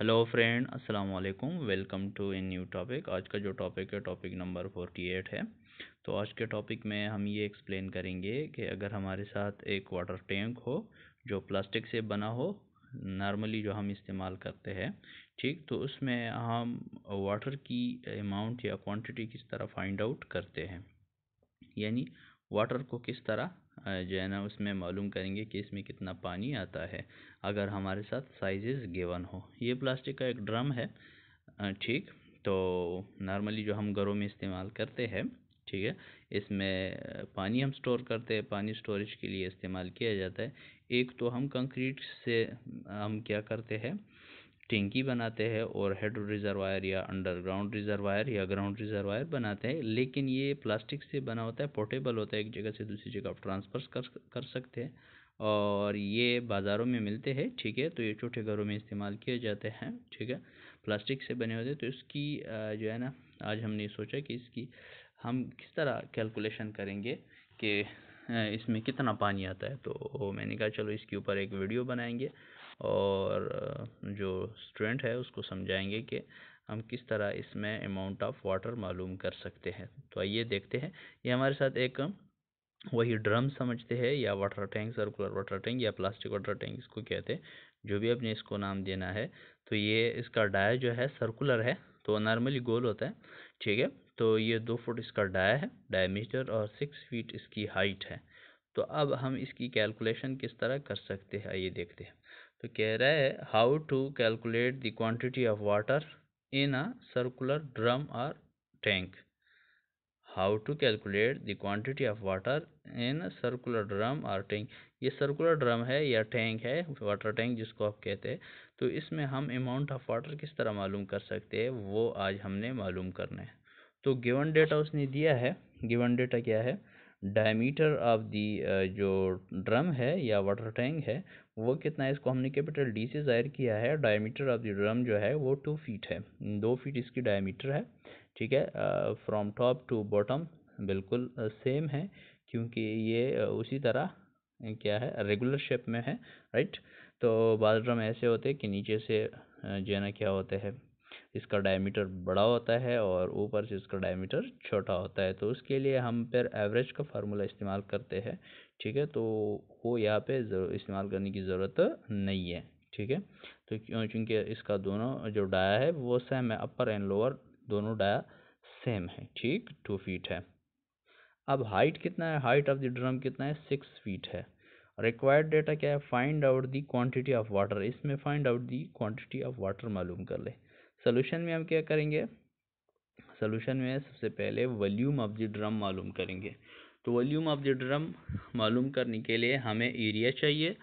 hello friend अस्सलाम वालेकुम welcome to a new topic आज का जो टॉपिक है टॉपिक नंबर फोर्टी एट है तो आज के टॉपिक में हम ये एक्सप्लेन करेंगे कि अगर हमारे साथ एक वाटर टैंक हो जो प्लास्टिक से बना हो नॉर्मली जो हम इस्तेमाल करते हैं ठीक तो उसमें हम वाटर की अमाउंट या क्वान्टिटी किस तरह फाइंड आउट करते हैं यानी वाटर को किस तरह जो है ना उसमें मालूम करेंगे कि इसमें कितना पानी आता है अगर हमारे साथ साइजेस गिवन हो ये प्लास्टिक का एक ड्रम है ठीक तो नॉर्मली जो हम घरों में इस्तेमाल करते हैं ठीक है इसमें पानी हम स्टोर करते हैं पानी स्टोरेज के लिए इस्तेमाल किया जाता है एक तो हम कंक्रीट से हम क्या करते हैं टेंकी बनाते हैं और हेड रिजर्वायर या अंडरग्राउंड रिजर्वायर या ग्राउंड रिजर्वायर बनाते हैं लेकिन ये प्लास्टिक से बना होता है पोर्टेबल होता है एक जगह से दूसरी जगह आप ट्रांसफर कर कर सकते हैं और ये बाज़ारों में मिलते हैं ठीक है तो ये छोटे घरों में इस्तेमाल किए जाते हैं ठीक है प्लास्टिक से बने होते हैं तो इसकी जो है ना आज हमने सोचा कि इसकी हम किस तरह कैलकुलेशन करेंगे कि इसमें कितना पानी आता है तो मैंने कहा चलो इसके ऊपर एक वीडियो बनाएंगे और जो स्टूडेंट है उसको समझाएंगे कि हम किस तरह इसमें अमाउंट ऑफ वाटर मालूम कर सकते हैं तो आइए देखते हैं ये हमारे साथ एक वही ड्रम समझते हैं या water tank circular water tank या प्लास्टिक वाटर टैंक इसको कहते हैं जो भी अपने इसको नाम देना है तो ये इसका डाया जो है सर्कुलर है तो नॉर्मली गोल होता है ठीक है तो ये दो फुट इसका डाया है डायमीटर और सिक्स फीट इसकी हाइट है तो अब हम इसकी कैलकुलेशन किस तरह कर सकते हैं आइए देखते हैं तो कह रहा है how to calculate the quantity of water in a circular drum और tank how to calculate the quantity of water in circular drum और टैंक ये सर्कुलर ड्रम है या टैंक है वाटर टैंक जिसको आप कहते हैं तो इसमें हम अमाउंट ऑफ वाटर किस तरह मालूम कर सकते हैं वो आज हमने मालूम करना है तो गिवन डेटा उसने दिया है गिवन डेटा क्या है डायमीटर ऑफ दी जो ड्रम है या वाटर टैंक है वो कितना है इसको हमने कैपिटल डी से जाहिर किया है डायमीटर ऑफ द ड्रम जो है वो टू फीट है दो फीट इसकी डायमीटर है ठीक है फ्रॉम टॉप टू बॉटम बिल्कुल सेम है क्योंकि ये उसी तरह क्या है रेगुलर शेप में है राइट तो बाल ड्रम ऐसे होते हैं कि नीचे से जो है ना क्या होते हैं इसका डायमीटर बड़ा होता है और ऊपर से इसका डायमीटर छोटा होता है तो उसके लिए हम फिर एवरेज का फार्मूला इस्तेमाल करते हैं ठीक है तो वो यहाँ पे इस्तेमाल करने की ज़रूरत नहीं है ठीक है तो क्यों चूँकि इसका दोनों जो डाया है वो सेम है अपर एंड लोअर दोनों डाया सेम है ठीक टू फीट है अब हाइट कितना है हाइट ऑफ द ड्रम कितना है सिक्स फीट है रिक्वायर्ड डेटा क्या है find out the quantity of water इसमें find out the quantity of water मालूम कर ले सोल्यूशन में हम क्या करेंगे सोल्यूशन में सबसे पहले वॉल्यूम ऑफ द ड्रम मालूम करेंगे तो वॉल्यूम ऑफ द ड्रम मालूम करने के लिए हमें एरिया चाहिए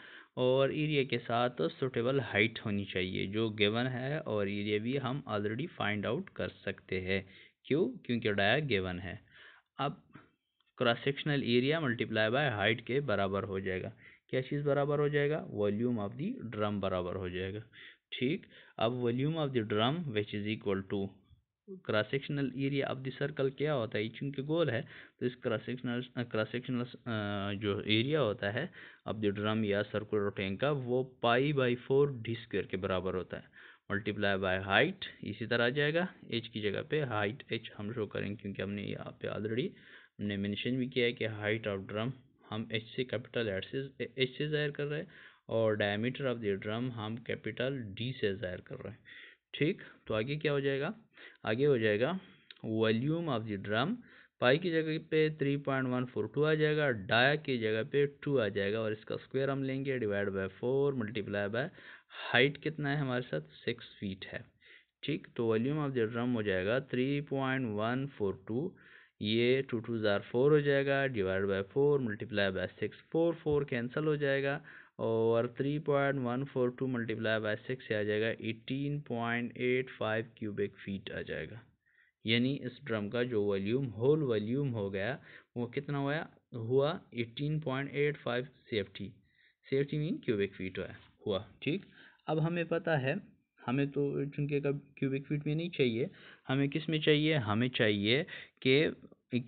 और एरिया के साथ सुटेबल हाइट होनी चाहिए जो गिवन है और एरिया भी हम ऑलरेडी फाइंड आउट कर सकते हैं क्यों क्योंकि डाया गिवन है अब cross sectional area multiply by height के बराबर हो जाएगा क्या चीज़ बराबर हो जाएगा वॉल्यूम ऑफ द ड्रम बराबर हो जाएगा ठीक अब volume of the drum which is equal to cross sectional area of the circle क्या होता है चूंकि e गोल है तो इस क्रॉस सेक्शनल क्रॉस सेक्शनल जो एरिया होता है ऑफ द ड्रम या सर्कुलर टैंक का वो pi by four D square के बराबर होता है मल्टीप्लाई बाय हाइट इसी तरह आ जाएगा एच की जगह पे हाइट एच हम शो करेंगे क्योंकि हमने यहाँ पे ऑलरेडी हमने मैंशन भी किया है कि हाइट ऑफ ड्रम हम एच से कैपिटल एड से एच से जाहिर कर रहे हैं और डायमीटर ऑफ द ड्रम हम कैपिटल डी से जाहिर कर रहे हैं ठीक तो आगे क्या हो जाएगा आगे हो जाएगा volume of the drum pi की जगह पे 3.142 आ जाएगा डाया की जगह पे 2 आ जाएगा और इसका स्क्वायर हम लेंगे divide by four multiply by height कितना है हमारे साथ सिक्स फीट है ठीक तो वॉल्यूम ऑफ द ड्रम हो जाएगा 3.142 ये टू टू ज़ार फोर हो जाएगा divide by four multiply by six four four cancel हो जाएगा और three point one four two multiply by six आ जाएगा eighteen point eight five cubic feet आ जाएगा यानी इस ड्रम का जो वॉल्यूम होल वॉल्यूम हो गया वो कितना हुआ हुआ 18.85 safety safety mean cubic feet हुआ हुआ ठीक अब हमें पता है हमें तो चूंकि क्यूबिक फीट में नहीं चाहिए हमें किस में चाहिए हमें चाहिए कि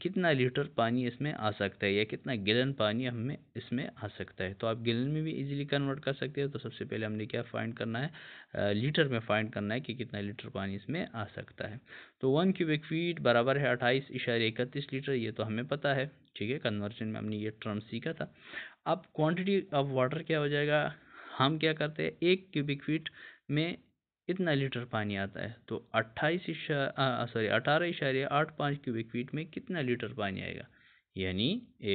कितना लीटर पानी इसमें आ सकता है या कितना गिलन पानी हमें इसमें आ सकता है तो आप गिलन में भी इजीली कन्वर्ट कर सकते हैं तो सबसे पहले हमने क्या फाइंड करना है लीटर में फाइंड करना है कि कितना लीटर पानी इसमें आ सकता है तो वन क्यूबिक फीट बराबर है अट्ठाईस इशारे इकतीस लीटर ये तो हमें पता है ठीक है कन्वर्जन में हमने ये टर्म सीखा था अब क्वान्टिटी ऑफ वाटर क्या हो जाएगा हम क्या करते हैं एक क्यूबिक फीट में इतना लीटर पानी आता है तो अट्ठाईस सॉरी अठारह इशारे आठ पाँच क्यूबिक फीट में कितना लीटर पानी आएगा यानी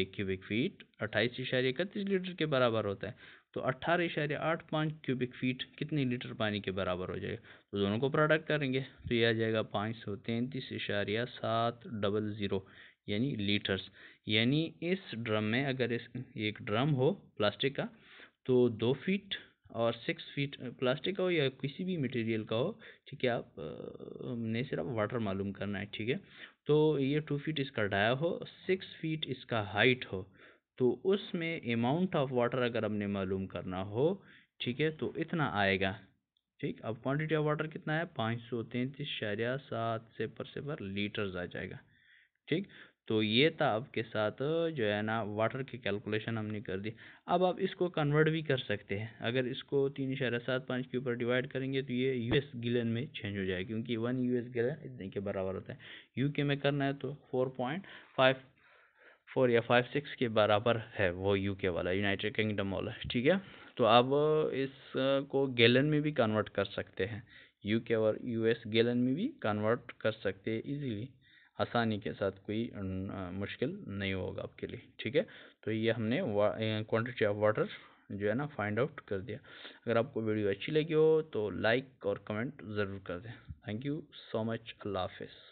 एक क्यूबिक फीट अट्ठाईस इशारे इकतीस लीटर के बराबर होता है तो अट्ठारह इशारे आठ पाँच क्यूबिक फीट कितने लीटर पानी के बराबर हो जाएगा तो दोनों को प्रोडक्ट करेंगे तो यह आ जाएगा पाँच सौ तैंतीस इशारिया सात डबल ज़ीरो यानी लीटर्स यानी इस ड्रम में अगर इस एक ड्रम हो प्लास्टिक का तो दो फीट और सिक्स फीट प्लास्टिक का हो या किसी भी मटेरियल का हो ठीक है आप ने सिर्फ वाटर मालूम करना है ठीक है तो ये टू फीट इसका डाया हो सिक्स फीट इसका हाइट हो तो उसमें अमाउंट ऑफ वाटर अगर हमने मालूम करना हो ठीक है तो इतना आएगा ठीक अब क्वांटिटी ऑफ वाटर कितना है पाँच सौ तैंतीस शरिया सात से पर से पर लीटर्स आ जाएगा ठीक तो ये था आपके साथ जो है ना वाटर की कैलकुलेशन हमने कर दी अब आप इसको कन्वर्ट भी कर सकते हैं अगर इसको तीन इशारा सात पाँच के ऊपर डिवाइड करेंगे तो ये यूएस गिलन में चेंज हो जाएगा क्योंकि वन यूएस गिलन इतने के बराबर होता है यूके में करना है तो फोर पॉइंट फाइव फोर या फाइव सिक्स के बराबर है वो के वाला यूनाइटेड किंगडम वाला ठीक है तो आप इसको गेलन में भी कन्वर्ट कर सकते हैं के और एस गेलन में भी कन्वर्ट कर सकते हैं ईजीली आसानी के साथ कोई मुश्किल नहीं होगा आपके लिए ठीक है तो ये हमने क्वांटिटी ऑफ वाटर जो है ना फाइंड आउट कर दिया अगर आपको वीडियो अच्छी लगी हो तो लाइक और कमेंट ज़रूर कर दें थैंक यू सो मच अल्लाह हाफिज़